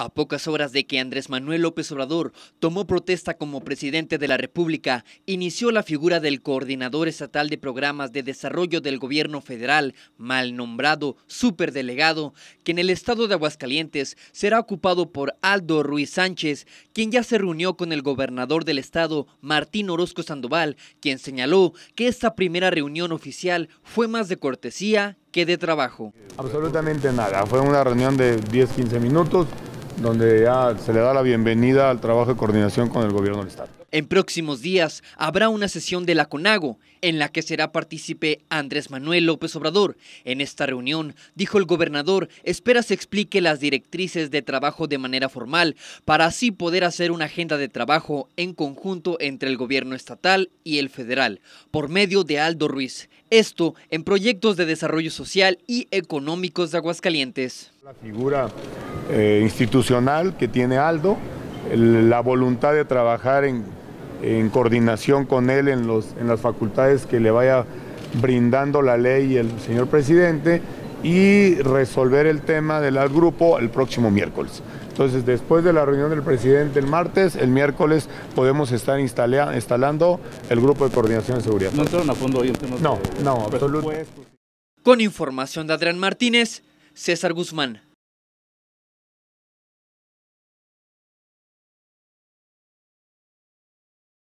A pocas horas de que Andrés Manuel López Obrador tomó protesta como presidente de la República, inició la figura del coordinador estatal de programas de desarrollo del gobierno federal, mal nombrado superdelegado, que en el estado de Aguascalientes será ocupado por Aldo Ruiz Sánchez, quien ya se reunió con el gobernador del estado, Martín Orozco Sandoval, quien señaló que esta primera reunión oficial fue más de cortesía que de trabajo. Absolutamente nada, fue una reunión de 10-15 minutos donde ya se le da la bienvenida al trabajo de coordinación con el gobierno del Estado. En próximos días habrá una sesión de la CONAGO en la que será partícipe Andrés Manuel López Obrador. En esta reunión, dijo el gobernador, espera se explique las directrices de trabajo de manera formal para así poder hacer una agenda de trabajo en conjunto entre el gobierno estatal y el federal, por medio de Aldo Ruiz. Esto en proyectos de desarrollo social y económicos de Aguascalientes. La figura eh, institucional que tiene Aldo, la voluntad de trabajar en, coordinación con él en, los, en las facultades que le vaya brindando la ley y el señor presidente y resolver el tema del grupo el próximo miércoles. Entonces, después de la reunión del presidente el martes, el miércoles podemos estar instalando el grupo de coordinación de seguridad. ¿No entraron a fondo hoy No, no, absolutamente. Con información de Adrián Martínez, César Guzmán.